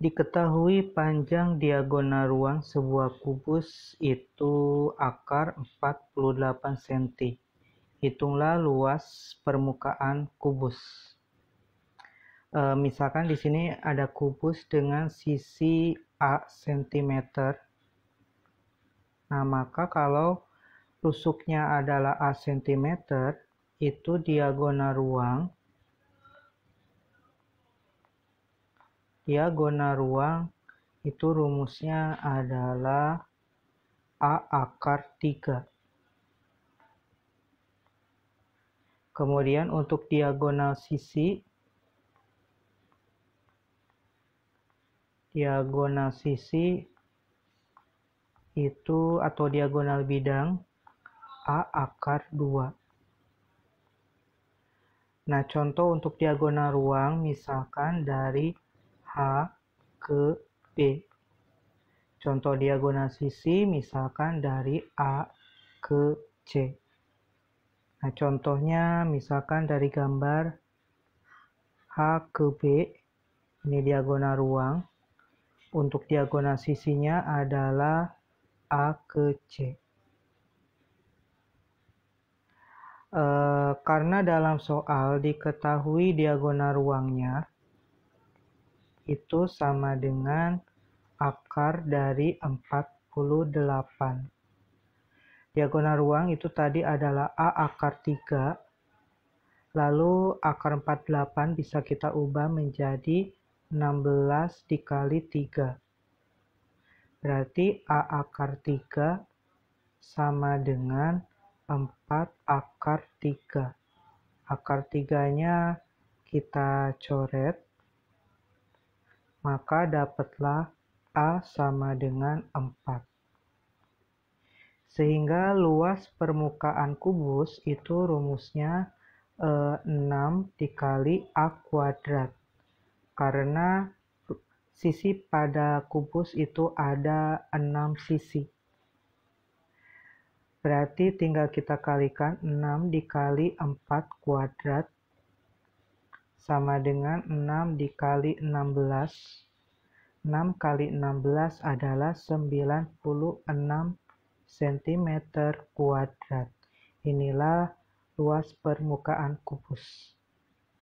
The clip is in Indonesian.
Diketahui panjang diagonal ruang sebuah kubus itu akar 48 cm. Hitunglah luas permukaan kubus. E, misalkan di sini ada kubus dengan sisi A cm. Nah, maka kalau rusuknya adalah A cm, itu diagonal ruang diagonal ya, ruang itu rumusnya adalah A akar 3. Kemudian untuk diagonal sisi, diagonal sisi itu atau diagonal bidang A akar 2. Nah, contoh untuk diagonal ruang misalkan dari H ke B. Contoh diagonal sisi misalkan dari A ke C. Nah, contohnya misalkan dari gambar H ke B, ini diagonal ruang. Untuk diagonal sisinya adalah A ke C. E, karena dalam soal diketahui diagonal ruangnya, itu sama dengan akar dari 48. Diagonal ruang itu tadi adalah A akar 3. Lalu akar 48 bisa kita ubah menjadi 16 dikali 3. Berarti A akar 3 sama dengan 4 akar 3. Akar 3-nya kita coret maka dapatlah A sama dengan 4. Sehingga luas permukaan kubus itu rumusnya e, 6 dikali A kuadrat. Karena sisi pada kubus itu ada 6 sisi. Berarti tinggal kita kalikan 6 dikali 4 kuadrat sama dengan 6 dikali 16. 6 kali 16 adalah 96 cm kuadrat. Inilah luas permukaan kubus.